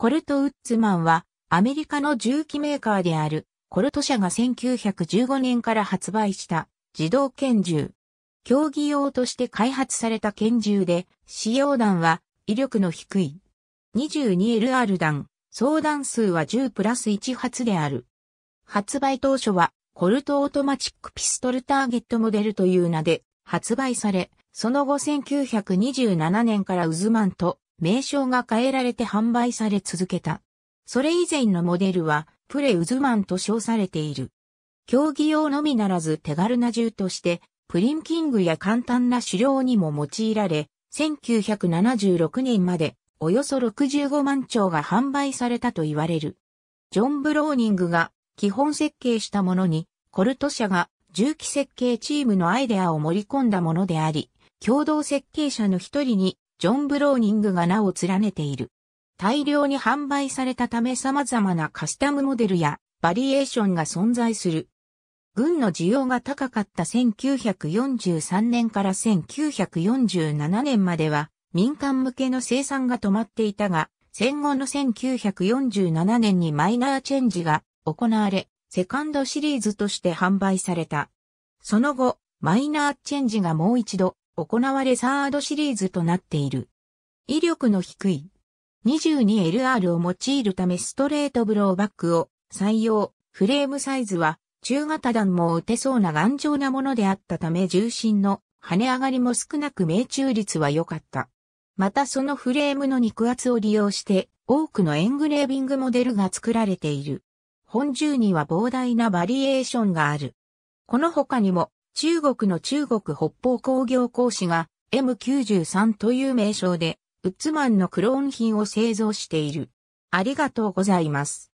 コルト・ウッズマンは、アメリカの重機メーカーである、コルト社が1915年から発売した自動拳銃。競技用として開発された拳銃で、使用弾は威力の低い 22LR 弾、相弾数は10プラス1発である。発売当初は、コルトオートマチックピストルターゲットモデルという名で発売され、その後1927年からウズマンと名称が変えられて販売され続けた。それ以前のモデルは、プレウズマンと称されている。競技用のみならず手軽な銃として、プリンキングや簡単な狩猟にも用いられ、1976年までおよそ65万丁が販売されたと言われる。ジョン・ブローニングが基本設計したものに、コルト社が重機設計チームのアイデアを盛り込んだものであり、共同設計者の一人にジョン・ブローニングが名を連ねている。大量に販売されたため様々なカスタムモデルやバリエーションが存在する。軍の需要が高かった1943年から1947年までは民間向けの生産が止まっていたが、戦後の1947年にマイナーチェンジが行われ、セカンドシリーズとして販売された。その後、マイナーチェンジがもう一度行われサードシリーズとなっている。威力の低い 22LR を用いるためストレートブローバックを採用。フレームサイズは中型弾も打てそうな頑丈なものであったため重心の跳ね上がりも少なく命中率は良かった。またそのフレームの肉厚を利用して多くのエングレービングモデルが作られている。本銃には膨大なバリエーションがある。この他にも中国の中国北方工業工師が M93 という名称で、ウッズマンのクローン品を製造している。ありがとうございます。